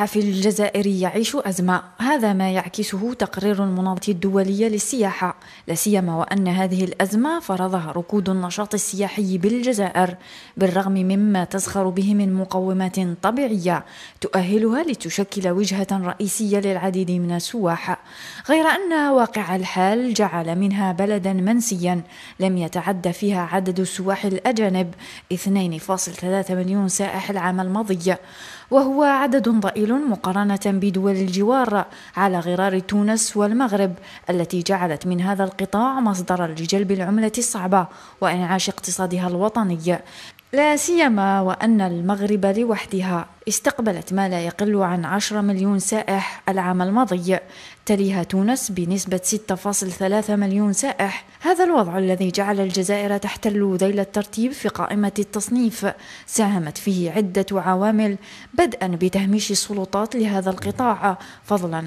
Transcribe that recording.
الصحفي الجزائري يعيش أزمة هذا ما يعكسه تقرير المنظمة الدولية للسياحة لا سيما وأن هذه الأزمة فرضها ركود النشاط السياحي بالجزائر بالرغم مما تزخر به من مقومات طبيعية تؤهلها لتشكل وجهة رئيسية للعديد من السواح غير أن واقع الحال جعل منها بلدا منسيا لم يتعد فيها عدد السواح الأجانب 2.3 مليون سائح العام الماضي وهو عدد ضئيل مقارنة بدول الجوار على غرار تونس والمغرب التي جعلت من هذا القطاع مصدرا لجلب العملة الصعبة وإنعاش اقتصادها الوطني لا سيما وأن المغرب لوحدها استقبلت ما لا يقل عن 10 مليون سائح العام الماضي تليها تونس بنسبة 6.3 مليون سائح هذا الوضع الذي جعل الجزائر تحتل ذيل الترتيب في قائمة التصنيف ساهمت فيه عدة عوامل بدءا بتهميش السلطات لهذا القطاع فضلا